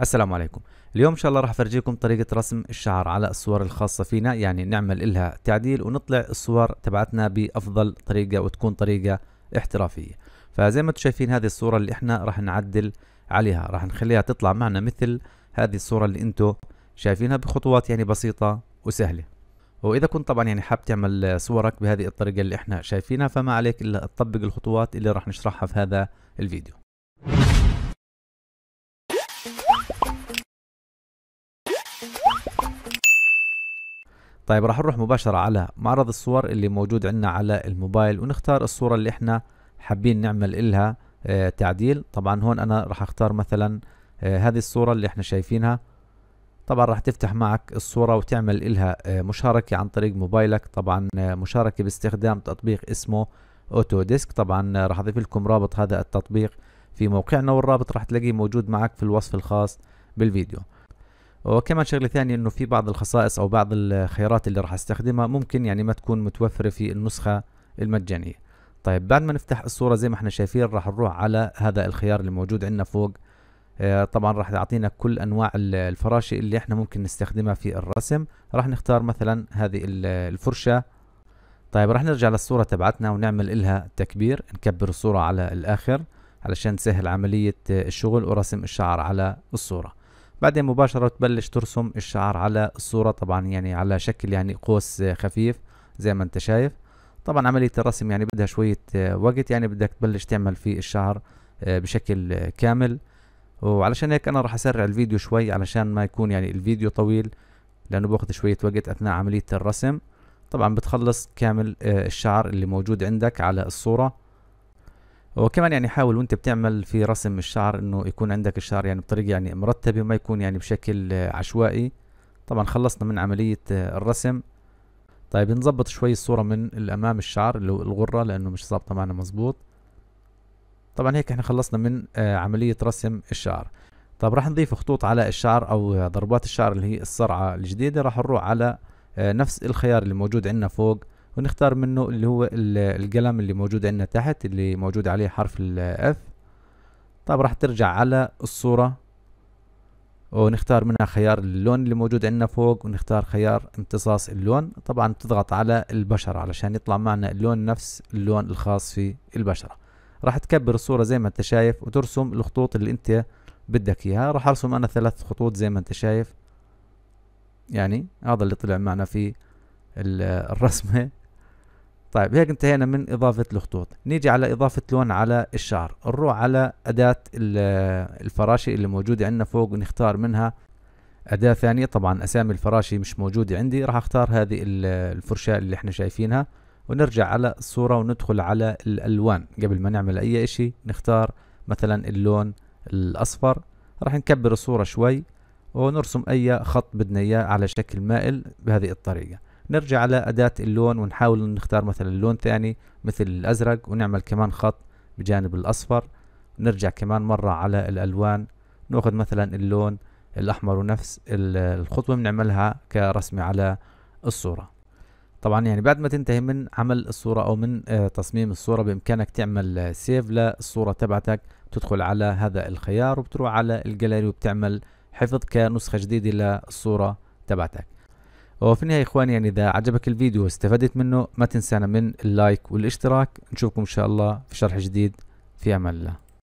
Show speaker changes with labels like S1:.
S1: السلام عليكم اليوم ان شاء الله راح افرجيكم طريقه رسم الشعر على الصور الخاصه فينا يعني نعمل لها تعديل ونطلع الصور تبعتنا بافضل طريقه وتكون طريقه احترافيه فزي ما انتم شايفين هذه الصوره اللي احنا راح نعدل عليها راح نخليها تطلع معنا مثل هذه الصوره اللي انتم شايفينها بخطوات يعني بسيطه وسهله واذا كنت طبعا يعني حاب تعمل صورك بهذه الطريقه اللي احنا شايفينها فما عليك الا تطبق الخطوات اللي راح نشرحها في هذا الفيديو طيب راح نروح مباشرة على معرض الصور اللي موجود عندنا على الموبايل ونختار الصورة اللي احنا حابين نعمل لها آه، تعديل طبعا هون انا راح اختار مثلا آه، هذه الصورة اللي احنا شايفينها طبعا راح تفتح معك الصورة وتعمل لها آه، مشاركة عن طريق موبايلك طبعا مشاركة باستخدام تطبيق اسمه اوتو ديسك طبعا راح اضيف لكم رابط هذا التطبيق في موقعنا والرابط راح تلاقيه موجود معك في الوصف الخاص بالفيديو وكمان شغلة ثانية انه في بعض الخصائص او بعض الخيارات اللي راح استخدمها ممكن يعني ما تكون متوفرة في النسخة المجانية طيب بعد ما نفتح الصورة زي ما احنا شايفين راح نروح على هذا الخيار اللي موجود عندنا فوق آه، طبعا راح يعطينا كل انواع الفراشة اللي احنا ممكن نستخدمها في الرسم راح نختار مثلا هذه الفرشة طيب راح نرجع للصورة تبعتنا ونعمل لها تكبير نكبر الصورة على الاخر علشان تسهل عملية آه، الشغل ورسم الشعر على الصورة بعدين مباشرة تبلش ترسم الشعر على الصورة طبعا يعني على شكل يعني قوس آه، خفيف زي ما انت شايف طبعا عملية الرسم يعني بدها شوية آه، وقت يعني بدك تبلش تعمل في الشعر بشكل كامل وعلشان هيك انا راح اسرع الفيديو شوي علشان ما يكون يعني الفيديو طويل لانه باخذ شوية وقت اثناء عملية الرسم طبعا بتخلص كامل الشعر اللي موجود عندك على الصورة وكمان يعني حاول وانت بتعمل في رسم الشعر انه يكون عندك الشعر يعني بطريقه يعني مرتبه وما يكون يعني بشكل عشوائي طبعا خلصنا من عمليه الرسم طيب نظبط شوي الصوره من الامام الشعر اللي هو الغره لانه مش ظابطه معنا مظبوط طبعا هيك احنا خلصنا من آه، عمليه رسم الشعر طب راح نضيف خطوط على الشعر او ضربات الشعر اللي هي الصرعه الجديده راح نروح على آه، نفس الخيار اللي موجود عندنا فوق ونختار منه اللي هو القلم اللي موجود عندنا تحت اللي موجود عليه حرف الاف طب راح ترجع على الصورة ونختار منها خيار اللون اللي موجود عندنا فوق ونختار خيار امتصاص اللون طبعا بتضغط على البشرة علشان يطلع معنا اللون نفس اللون الخاص في البشرة راح تكبر الصورة زي ما انت شايف وترسم الخطوط اللي انت بدك اياها راح ارسم انا ثلاث خطوط زي ما انت شايف يعني هذا اللي طلع معنا في الرسمة طيب هيك انتهينا من إضافة الخطوط نيجي على إضافة لون على الشعر نروح على أداة الفراشة اللي موجودة عندنا فوق ونختار منها أداة ثانية طبعا أسامي الفراشة مش موجودة عندي راح أختار هذه الفرشاة اللي احنا شايفينها ونرجع على الصورة وندخل على الألوان قبل ما نعمل أي إشي نختار مثلا اللون الأصفر راح نكبر الصورة شوي ونرسم أي خط بدنا إياه على شكل مائل بهذه الطريقة نرجع على أداة اللون ونحاول نختار مثلا لون ثاني مثل الأزرق ونعمل كمان خط بجانب الأصفر نرجع كمان مرة على الألوان ناخذ مثلا اللون الأحمر ونفس الخطوة بنعملها كرسمة على الصورة طبعا يعني بعد ما تنتهي من عمل الصورة أو من آه، تصميم الصورة بإمكانك تعمل سيف للصورة تبعتك تدخل على هذا الخيار وبتروح على الجاليري وبتعمل حفظ كنسخة جديدة للصورة تبعتك وفي النهاية إخواني يعني إذا عجبك الفيديو واستفدت منه ما تنسانا من اللايك والاشتراك نشوفكم إن شاء الله في شرح جديد في أمان الله